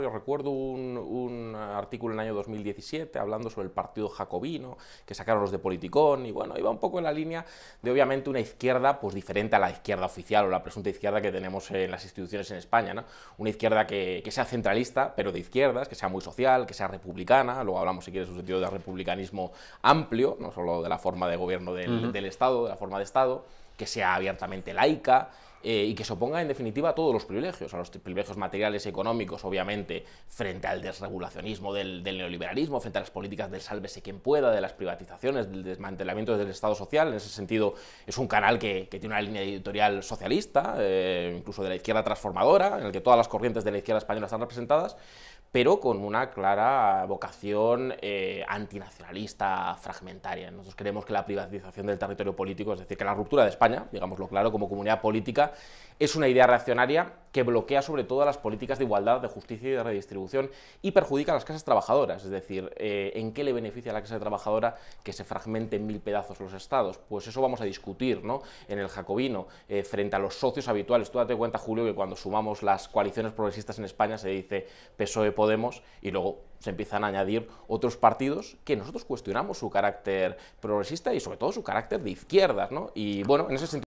Yo recuerdo un, artículo en el año 2017 hablando sobre el partido jacobino, que sacaron los de Politicón, y bueno, iba un poco en la línea de obviamente una izquierda pues diferente a la izquierda oficial o la presunta izquierda que tenemos en las instituciones en España, Una izquierda que, sea centralista, pero de izquierdas, que sea muy social, que sea republicana, luego hablamos si quieres un sentido de republicanismo amplio, no solo de la forma de gobierno del Estado, de la forma de Estado, que sea abiertamente laica, eh, y que se oponga en definitiva a todos los privilegios, a los privilegios materiales y económicos, obviamente, frente al desregulacionismo del, neoliberalismo, frente a las políticas del sálvese quien pueda, de las privatizaciones, del desmantelamiento del Estado social. En ese sentido, es un canal que, tiene una línea editorial socialista, eh, incluso de la izquierda transformadora, en el que todas las corrientes de la izquierda española están representadas, pero con una clara vocación eh, antinacionalista, fragmentaria. Nosotros creemos que la privatización del territorio político, es decir, que la ruptura de España, digámoslo claro, como comunidad política, es una idea reaccionaria que bloquea sobre todo las políticas de igualdad, de justicia y de redistribución y perjudica a las casas trabajadoras. Es decir, eh, ¿en qué le beneficia a la clase trabajadora que se fragmenten mil pedazos los estados? Pues eso vamos a discutir ¿no? en el jacobino eh, frente a los socios habituales. Tú date cuenta, Julio, que cuando sumamos las coaliciones progresistas en España se dice PSOE-Podemos y luego se empiezan a añadir otros partidos que nosotros cuestionamos su carácter progresista y sobre todo su carácter de izquierdas. ¿no? Y bueno, en ese sentido...